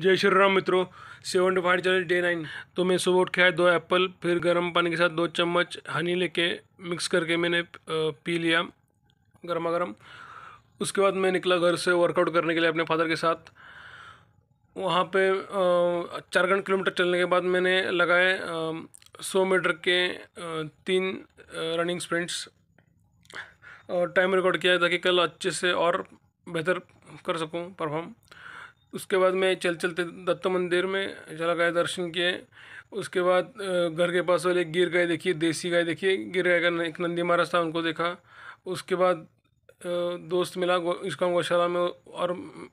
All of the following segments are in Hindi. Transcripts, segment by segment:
जय श्री राम मित्रों seven two five channel day nine तो मैं सुबह उठ के आया दो एप्पल फिर गर्म पानी के साथ दो चम्मच हनी लेके मिक्स करके मैंने पी लिया गर्मा गर्म उसके बाद मैं निकला घर से वर्कआउट करने के लिए अपने फादर के साथ वहाँ पे चार घंटे किलोमीटर चलने के बाद मैंने लगाए सौ मीटर के तीन रनिंग स्प्रिंट्स और टाइम रिकॉर्ड किया ताकि कल अच्छे से और बेहतर कर सकूँ परफॉर्म उसके बाद मैं चल चलते दत्त मंदिर में चला गया दर्शन किए उसके बाद घर के पास वाले गिर गाय देखिए देसी गाय देखिए गिर गाय का एक नंदी महाराज था उनको देखा उसके बाद दोस्त मिला गो, इसका गौशाला में और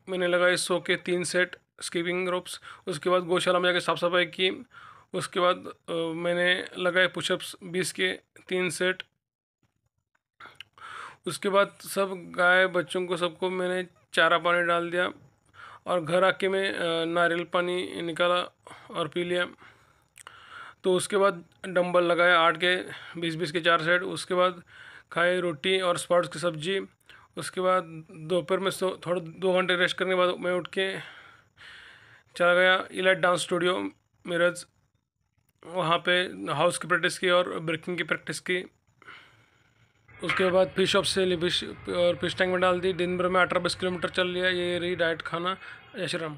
मैंने लगाए सौ के तीन सेट स्कीपिंग रोप्स उसके बाद गौशाला में जाकर साफ सफाई की उसके बाद मैंने लगाए पुशअप्स बीस के तीन सेट उसके बाद सब गाय बच्चों को सबको मैंने चारा पानी डाल दिया और घर आके मैं नारियल पानी निकाला और पी लिया तो उसके बाद डंबल लगाया आठ के बीस बीस के चार सेट उसके बाद खाए रोटी और स्पॉट्स की सब्ज़ी उसके बाद दोपहर में सो थोड़ा दो घंटे रेस्ट करने के बाद मैं उठ के चला गया इलाइट डांस स्टूडियो मेरज वहाँ पे हाउस की प्रैक्टिस की और ब्रेकिंग की प्रैक्टिस की उसके बाद फिश ऑफ से और फिश टैंक में डाल दी दिन भर में अठारह बीस किलोमीटर चल लिया ये रही डाइट खाना यशराम